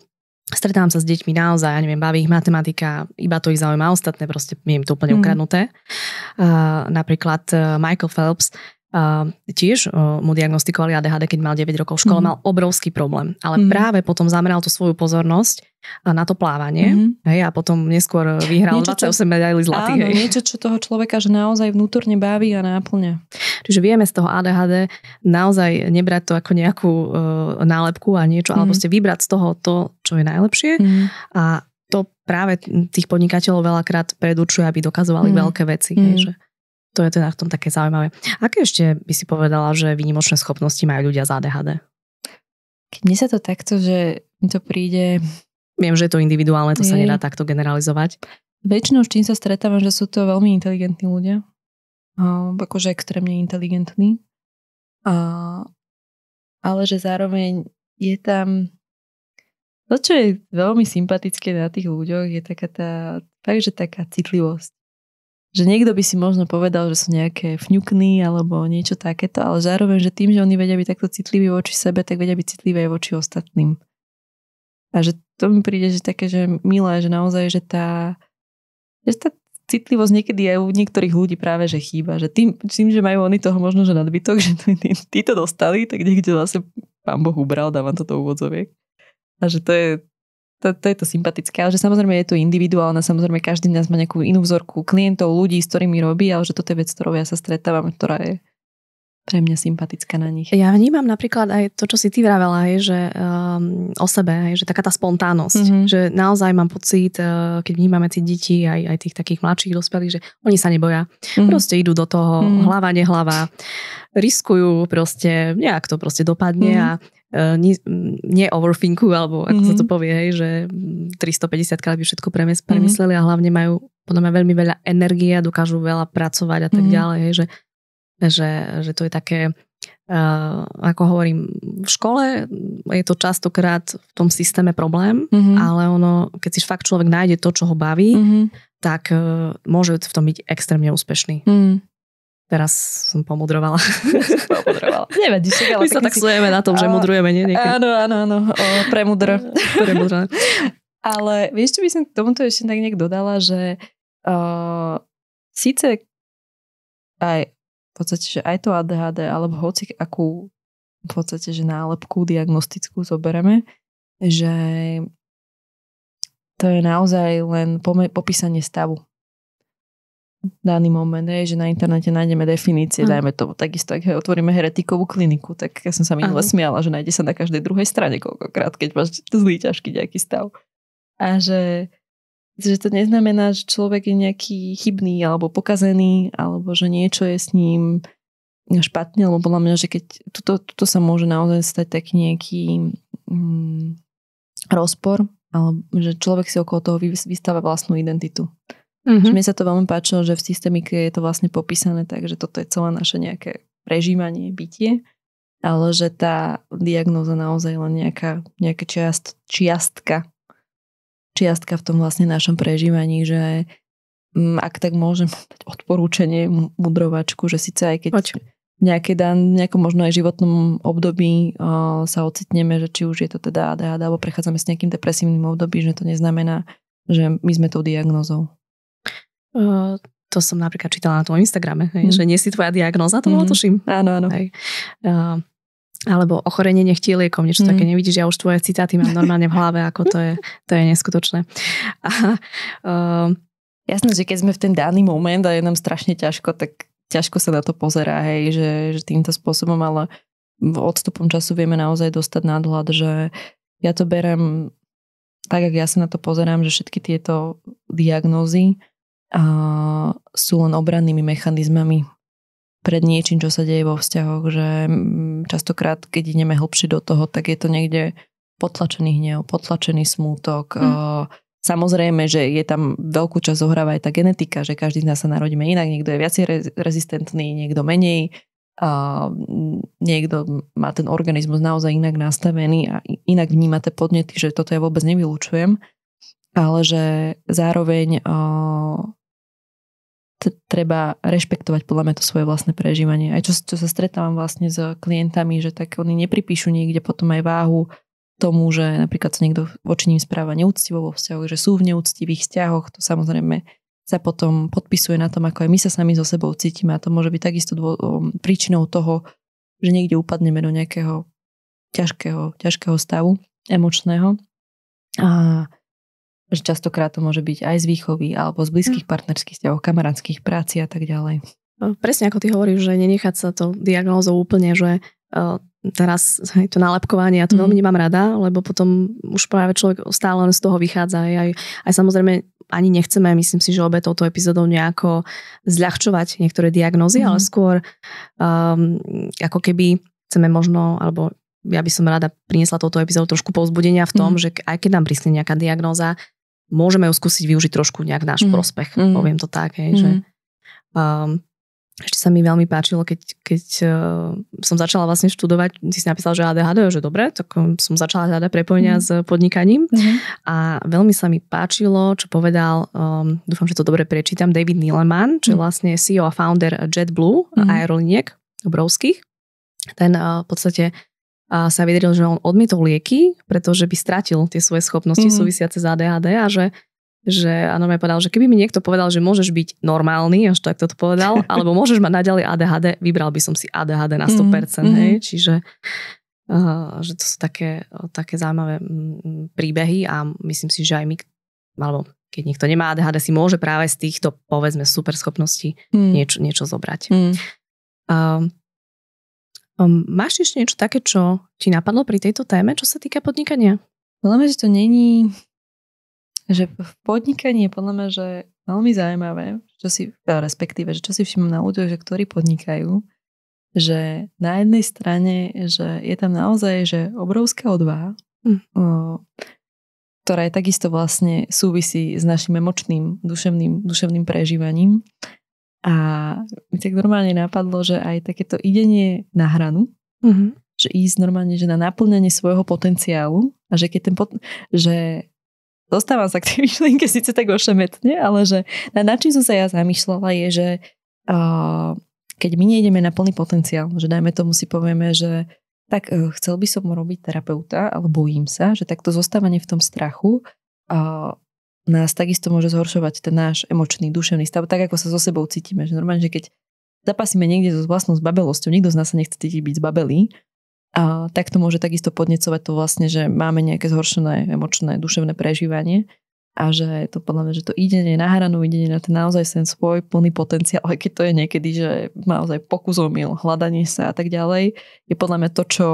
stretám sa s deťmi naozaj, ja neviem, baví ich matematika, iba to ich zaujíma, ostatné proste mi im to úplne mm. ukradnuté. Uh, napríklad uh, Michael Phelps Uh, tiež uh, mu diagnostikovali ADHD, keď mal 9 rokov v škole, mm. mal obrovský problém. Ale mm. práve potom zameral tú svoju pozornosť na to plávanie mm. hej, a potom neskôr e, vyhral niečo, 28 čo, medailí zlatých. Áno, hej. niečo, čo toho človeka že naozaj vnútorne baví a náplňa. Čiže vieme z toho ADHD naozaj nebrať to ako nejakú uh, nálepku a niečo, mm. alebo mhm. ste vybrať z toho to, čo je najlepšie mm. a to práve tých podnikateľov veľakrát predurčuje, aby dokazovali mm. veľké veci. Mm. Hej, mhm. že... To je teda v tom také zaujímavé. Aké ešte by si povedala, že výnimočné schopnosti majú ľudia z ADHD? Keď mne sa to takto, že mi to príde... Viem, že je to individuálne, to je... sa nedá takto generalizovať. Väčšinou s čím sa stretávam, že sú to veľmi inteligentní ľudia. Uh, akože extrémne inteligentní. Uh, ale že zároveň je tam... To, čo je veľmi sympatické na tých ľuďoch, je taká tá, takže taká citlivosť že niekto by si možno povedal, že sú nejaké fňukny alebo niečo takéto, ale zároveň, že tým, že oni vedia byť takto citliví voči sebe, tak vedia byť citliví aj voči ostatným. A že to mi príde, že také, že milé, že naozaj, že tá, že tá citlivosť niekedy aj u niektorých ľudí práve, že chýba. Že tým, tým že majú oni toho možno, že nadbytok, [laughs] že tí to dostali, tak niekde vlastne pán Boh ubral, dávam toto úvodzoviek. A že to je to, to je to sympatické, ale že samozrejme je to individuálne, samozrejme každý z nás má nejakú inú vzorku klientov, ľudí, s ktorými robí, ale že toto je vec, ktorou ja sa stretávam, ktorá je pre mňa sympatická na nich. Ja vnímam napríklad aj to, čo si ty vravela, je, že um, o sebe, je, že taká tá spontánnosť, mm-hmm. že naozaj mám pocit, uh, keď vnímame tie deti, aj, aj tých takých mladších dospelých, že oni sa neboja. Mm-hmm. Proste idú do toho, mm-hmm. hlava, nehlava, riskujú proste, nejak to proste dopadne mm-hmm. a ne, eh, ne mm, overthinku, alebo ako mm-hmm. sa to mhm. povie, hej, že 350 mm, krát by všetko mhm. premysleli mm-hmm. a hlavne majú podľa mňa veľmi veľa energie a dokážu veľa pracovať a tak mm-hmm. ďalej, hej, že že, že to je také, uh, ako hovorím, v škole je to častokrát v tom systéme problém, mm-hmm. ale ono, keď si fakt človek nájde to, čo ho baví, mm-hmm. tak uh, môže v tom byť extrémne úspešný. Mm. Teraz som pomudrovala. pomudrovala. [laughs] Nevedíš, ale My sa tak si... na tom, že a... mudrujeme, nie? Niekedy. Áno, áno, áno. O, premudr. [laughs] Premudr. ale vieš, čo by som k tomuto ešte tak nejak dodala, že o, eh, síce aj podstate, že aj to ADHD, alebo hoci akú v podstate, že nálepku diagnostickú zobereme, že to je naozaj len popísanie stavu daný moment, je, že na internete nájdeme definície, mm. dajme to takisto, ak otvoríme heretikovú kliniku, tak ja som sa minule smiala, že nájde sa na každej druhej strane koľkokrát, keď máš zlý ťažký nejaký stav. A že že to neznamená, že človek je nejaký chybný alebo pokazený, alebo že niečo je s ním špatne, lebo podľa mňa, že keď tuto, tuto sa môže naozaj stať taký nejaký mm, rozpor, alebo že človek si okolo toho vystáva vlastnú identitu. Mm-hmm. Mne sa to veľmi páčilo, že v systémike je to vlastne popísané tak, že toto je celé naše nejaké prežívanie, bytie, ale že tá diagnóza naozaj len nejaká, nejaká čiast, čiastka čiastka v tom vlastne našom prežívaní, že mm, ak tak môžem [laughs] dať odporúčanie mudrovačku, že síce aj keď v nejakom možno aj životnom období o, sa ocitneme, že či už je to teda ADHD alebo prechádzame s nejakým depresívnym období, že to neznamená, že my sme tou diagnózou. Uh, to som napríklad čítala na tvojom Instagrame, hej, mm. že nie si tvoja diagnóza, to mm. tuším. Áno, áno. Hej. Uh, alebo ochorenie nechtí liekom, niečo mm. také nevidíš, ja už tvoje citáty mám normálne v hlave, ako to je, to je neskutočné. A, uh, Jasné, že keď sme v ten daný moment a je nám strašne ťažko, tak ťažko sa na to pozerá, hej, že, že týmto spôsobom, ale odstupom času vieme naozaj dostať nadhľad, že ja to berem tak, ak ja sa na to pozerám, že všetky tieto diagnózy uh, sú len obrannými mechanizmami pred niečím, čo sa deje vo vzťahoch, že mm, častokrát, keď ideme hlbšie do toho, tak je to niekde potlačený hnev, potlačený smútok. Mm. Samozrejme, že je tam veľkú časť zohráva aj tá genetika, že každý z nás sa narodíme inak, niekto je viacej rezistentný, niekto menej, a mm, niekto má ten organizmus naozaj inak nastavený a inak vníma tie podnety, že toto ja vôbec nevylučujem, ale že zároveň treba rešpektovať podľa mňa to svoje vlastné prežívanie. Aj čo, čo sa stretávam vlastne s klientami, že tak oni nepripíšu niekde potom aj váhu tomu, že napríklad sa niekto voči ním správa neúctivo vo vzťahoch, že sú v neúctivých vzťahoch, to samozrejme sa potom podpisuje na tom, ako aj my sa sami so sebou cítime a to môže byť takisto dô- príčinou toho, že niekde upadneme do nejakého ťažkého, ťažkého stavu emočného. A že častokrát to môže byť aj z výchovy alebo z blízkych mm. partnerských vzťahov, kamarátskych práci a tak ďalej. No, presne ako ty hovoríš, že nenechať sa to diagnózou úplne, že e, teraz je to nalepkovanie, ja to mm. veľmi nemám rada, lebo potom už práve človek stále len z toho vychádza. Aj, aj, aj samozrejme ani nechceme, myslím si, že obe touto epizódou nejako zľahčovať niektoré diagnózy, mm. ale skôr um, ako keby chceme možno, alebo ja by som rada priniesla touto epizódu trošku povzbudenia v tom, mm. že aj keď nám prísne nejaká diagnóza, môžeme ju skúsiť využiť trošku nejak náš mm. prospech, mm. poviem to tak, hej, mm. že mm-hmm. um, ešte sa mi veľmi páčilo, keď, keď uh, som začala vlastne študovať, ty si napísal, že ADHD, že dobre, tak um, som začala hľadať prepojenia mm. s podnikaním mm. a veľmi sa mi páčilo, čo povedal, um, dúfam, že to dobre prečítam, David Nileman, čo mm. je vlastne CEO a founder JetBlue mm. aerolíniek obrovských. Ten uh, v podstate a sa vyjadril, že on odmietol lieky, pretože by stratil tie svoje schopnosti mm-hmm. súvisiace s ADHD a že že áno, mi povedal, že keby mi niekto povedal, že môžeš byť normálny, až tak toto povedal, [laughs] alebo môžeš mať naďalej ADHD, vybral by som si ADHD na 100%, mm-hmm. Mhm. hej, čiže uh, že to sú také, také zaujímavé mm, príbehy a myslím si, že aj my, alebo keď niekto nemá ADHD, si môže práve z týchto, povedzme, superschopností mm. niečo, niečo zobrať. Mm. Uh, Um, máš ešte niečo také, čo ti napadlo pri tejto téme, čo sa týka podnikania? Podľa mňa, že to není, že podnikanie je podľa mňa, že veľmi zaujímavé, čo si, e, respektíve, že čo si všimám na ľuďoch, že ktorí podnikajú, že na jednej strane, že je tam naozaj, že obrovská odvaha, mm. o, ktorá je takisto vlastne súvisí s našim emočným, duševným, duševným prežívaním a mi tak normálne napadlo, že aj takéto idenie na hranu, mm-hmm. že ísť normálne že na naplnenie svojho potenciálu a že keď ten pot- že dostávam sa k tej [laughs] myšlienke síce tak ošemetne, ale že na, na čím som sa ja zamýšľala je, že uh, keď my nejdeme na plný potenciál, že dajme tomu si povieme, že tak uh, chcel by som robiť terapeuta, ale bojím sa, že takto zostávanie v tom strachu uh, nás takisto môže zhoršovať ten náš emočný, duševný stav, tak ako sa so sebou cítime. Že normálne, že keď zapasíme niekde so vlastnou zbabelosťou, nikto z nás sa nechce cítiť byť zbabelý, a tak to môže takisto podnecovať to vlastne, že máme nejaké zhoršené emočné, duševné prežívanie a že to podľa mňa, že to ide na hranu, idenie na ten naozaj ten svoj plný potenciál, aj keď to je niekedy, že naozaj pokusomil, hľadanie sa a tak ďalej, je podľa mňa to, čo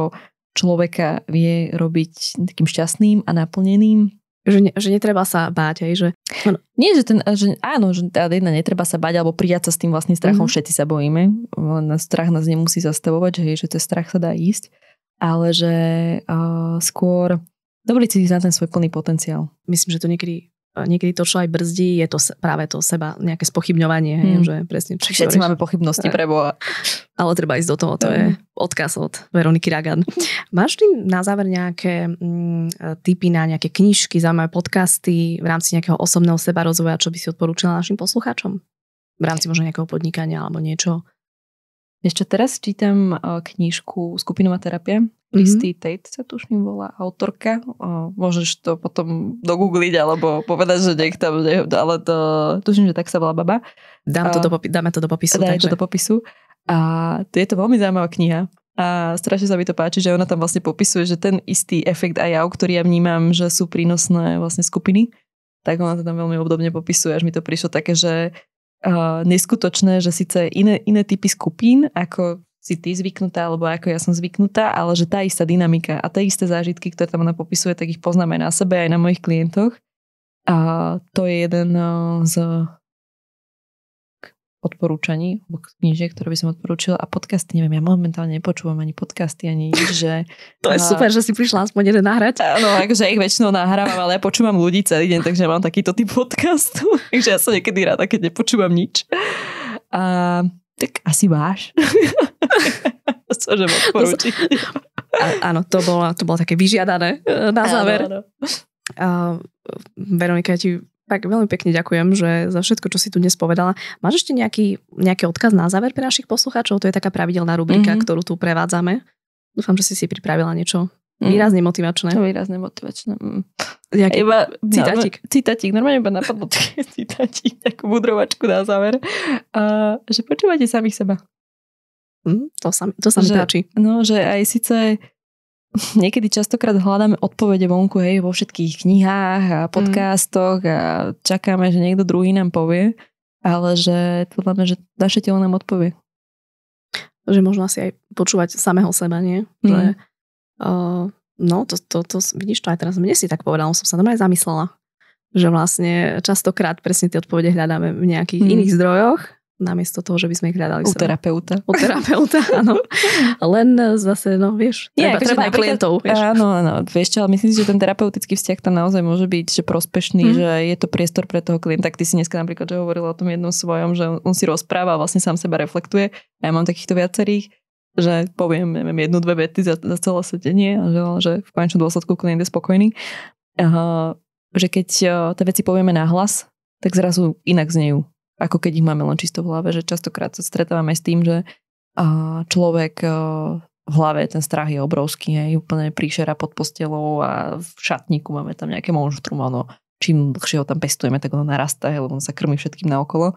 človeka vie robiť takým šťastným a naplneným že, ne, že netreba sa báť, aj, že... No. Nie, že, ten, že áno, že jedna, netreba sa báť, alebo prijať sa s tým vlastným strachom, mm-hmm. všetci sa bojíme, len strach nás nemusí zastavovať, že, že ten strach sa dá ísť, ale že uh, skôr dobrý cítiť na ten svoj plný potenciál. Myslím, že to niekedy niekedy to, čo aj brzdí, je to práve to seba, nejaké spochybňovanie, hej, hmm. že presne čo Všetci máme pochybnosti pre Boha. Ale treba ísť do toho, to je hmm. odkaz od Veroniky Ragan. Máš ty na záver nejaké mm, typy na nejaké knižky, zaujímavé podcasty v rámci nejakého osobného seba rozvoja, čo by si odporúčila našim poslucháčom? V rámci možno nejakého podnikania alebo niečo? Ešte teraz čítam e, knižku Skupinová terapia. Mhm. Christy mm-hmm. Tate sa tuším volá autorka. E, môžeš to potom dogoogliť alebo povedať, že nech tam, nech, ale to, tuším, že tak sa volá baba. Dám to do popi- dáme to do popisu. Dáme to do popisu. A to je to veľmi zaujímavá kniha. A strašne sa mi to páči, že ona tam vlastne popisuje, že ten istý efekt aj ja, ktorý ja vnímam, že sú prínosné vlastne skupiny, tak ona to tam veľmi obdobne popisuje, až mi to prišlo také, že Eh, neskutočné, že síce iné, iné typy skupín, ako si ty zvyknutá, alebo ako ja som zvyknutá, ale že tá istá dynamika a tie isté zážitky, ktoré tam ona popisuje, tak ich poznáme na sebe aj na mojich klientoch. A to je jeden eh, z odporúčaní, alebo knižiek, ktoré by som odporúčila a podcasty, neviem, ja momentálne nepočúvam ani podcasty, ani nič, že... [laughs] to je a... super, že si prišla aspoň jeden nahrať. Áno, akože ich väčšinou nahrávam, ale ja počúvam ľudí celý deň, takže mám takýto typ podcastu, [laughs] takže ja som niekedy rada, keď nepočúvam nič. A, tak asi váš. [laughs] Cože odporúčiť. áno, to bolo, to bolo také vyžiadané e, na záver. Áno, áno. A, Veronika, ja ti tak veľmi pekne ďakujem, že za všetko, čo si tu dnes povedala. Máš ešte nejaký, nejaký odkaz na záver pre našich poslucháčov? To je taká pravidelná rubrika, mm-hmm. ktorú tu prevádzame. Dúfam, že si si pripravila niečo mm. výrazne motivačné. To výrazne motivačné. Mm. Jaký, iba, citatík. No, citatík, normálne iba napadlo [laughs] citatík, takú budrovačku na záver. A, že počúvate samých seba. Mm, to sa, to sa mi páči. No, že aj síce [laughs] niekedy častokrát hľadáme odpovede vonku, hej, vo všetkých knihách a mhm. podcastoch mm. a čakáme, že niekto druhý nám povie, ale že podľa mňa, že naše telo nám odpovie. Že možno asi aj počúvať samého seba, nie? Mm. Že, uh, no, to, to, to, vidíš to aj teraz, mne si tak povedal, som sa aj zamyslela, že vlastne častokrát presne tie odpovede hľadáme v nejakých mm. iných zdrojoch namiesto toho, že by sme ich hľadali. U terapeuta. U terapeuta, [laughs] áno. Len e, zase, no vieš, Nie, treba, akože treba aj klientov. Vieš. Áno, áno, vieš čo, ale myslím si, že ten terapeutický vzťah tam naozaj môže byť že prospešný, mm. že je to priestor pre toho klienta. Ty si dneska napríklad, že hovorila o tom jednom svojom, že on si rozpráva a vlastne sám seba reflektuje. A ja mám takýchto viacerých že poviem, neviem, jednu, dve vety za, za celé sedenie a že, že v konečnom dôsledku klient je spokojný. Uh, že keď uh, tie veci povieme nahlas, tak zrazu inak znejú ako keď ich máme len čisto v hlave, že častokrát sa stretávame s tým, že človek v hlave ten strach je obrovský, je úplne príšera pod postelou a v šatníku máme tam nejaké monštrum, ono čím dlhšie ho tam pestujeme, tak ono narastá, lebo on sa krmi všetkým naokolo.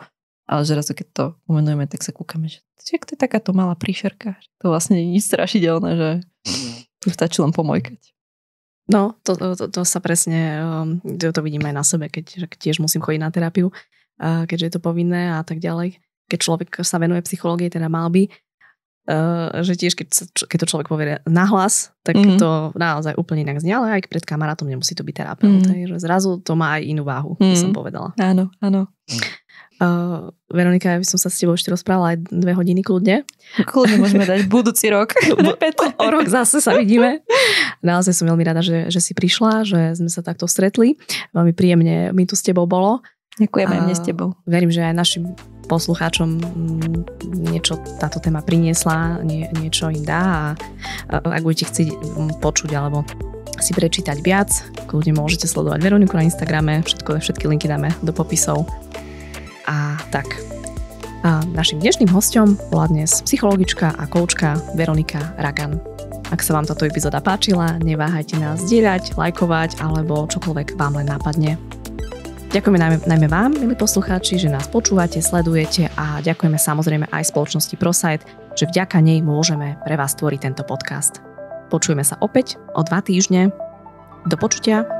Ale že raz, keď to pomenujeme, tak sa kúkame, že Čiak to je takáto malá príšerka. To vlastne nie je nič strašidelné, že mhm. tu stačí len pomojkať. No, to, to, to sa presne, um, to vidíme aj na sebe, keď tiež musím chodiť na terapiu, keďže je to povinné a tak ďalej. Keď človek sa venuje psychológii, teda mal by, e, že tiež keď, keď to človek povie nahlas, tak mm-hmm. to naozaj úplne inak znie, ale aj pred kamarátom nemusí to byť terapeut. Mm-hmm. Takže zrazu to má aj inú váhu, mm-hmm. som mhm. povedala. Áno, áno. Uh, Veronika, ja by som sa s tebou ešte rozprávala aj dve hodiny kľudne. Kľudne môžeme dať [laughs] budúci rok. [laughs] o rok zase sa vidíme. Naozaj som veľmi rada, že, že si prišla, že sme sa takto stretli. Veľmi príjemne mi tu s tebou bolo. Ďakujeme a mne s tebou. Verím, že aj našim poslucháčom niečo táto téma priniesla, nie, niečo im dá a ak budete chcieť mm, počuť alebo si prečítať viac, kľudne môžete sledovať Veroniku na Instagrame, všetko, všetky linky dáme do popisov. A tak, a našim dnešným hostom bola dnes psychologička a koučka Veronika Ragan. Ak sa vám táto epizóda páčila, neváhajte nás zdieľať, lajkovať alebo čokoľvek vám len napadne. Ďakujeme najmä, najmä vám, milí poslucháči, že nás počúvate, sledujete a ďakujeme samozrejme aj spoločnosti ProSite, že vďaka nej môžeme pre vás tvoriť tento podcast. Počujeme sa opäť o dva týždne. Do počutia.